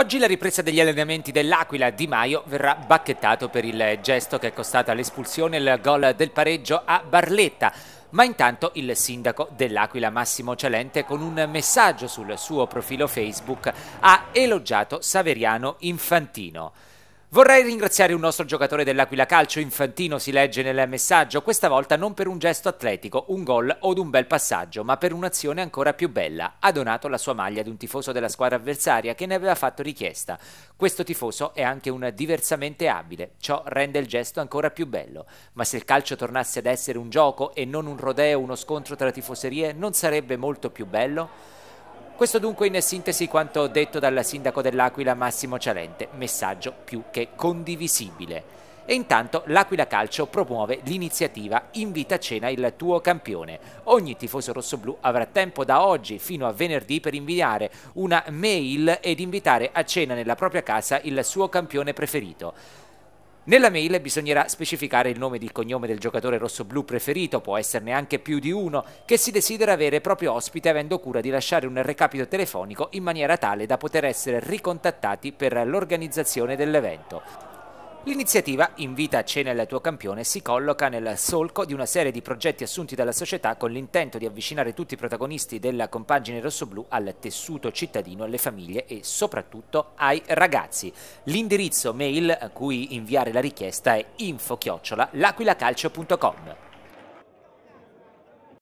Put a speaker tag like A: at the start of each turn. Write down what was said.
A: Oggi la ripresa degli allenamenti dell'Aquila Di Maio verrà bacchettato per il gesto che è costato l'espulsione e il gol del pareggio a Barletta. Ma intanto il sindaco dell'Aquila Massimo Celente con un messaggio sul suo profilo Facebook ha elogiato Saveriano Infantino. Vorrei ringraziare un nostro giocatore dell'Aquila Calcio, Infantino si legge nel messaggio, questa volta non per un gesto atletico, un gol o un bel passaggio, ma per un'azione ancora più bella. Ha donato la sua maglia ad un tifoso della squadra avversaria che ne aveva fatto richiesta. Questo tifoso è anche un diversamente abile, ciò rende il gesto ancora più bello. Ma se il calcio tornasse ad essere un gioco e non un rodeo, uno scontro tra tifoserie, non sarebbe molto più bello? Questo dunque in sintesi quanto detto dal sindaco dell'Aquila Massimo Cialente, messaggio più che condivisibile. E intanto l'Aquila Calcio promuove l'iniziativa Invita a cena il tuo campione. Ogni tifoso rossoblu avrà tempo da oggi fino a venerdì per inviare una mail ed invitare a cena nella propria casa il suo campione preferito. Nella mail bisognerà specificare il nome e il cognome del giocatore rosso-blu preferito, può esserne anche più di uno, che si desidera avere proprio ospite avendo cura di lasciare un recapito telefonico in maniera tale da poter essere ricontattati per l'organizzazione dell'evento. L'iniziativa Invita a cena il tuo campione si colloca nel solco di una serie di progetti assunti dalla società con l'intento di avvicinare tutti i protagonisti della compagine rossoblù al tessuto cittadino, alle famiglie e soprattutto ai ragazzi. L'indirizzo mail a cui inviare la richiesta è info-l'aquilacalcio.com.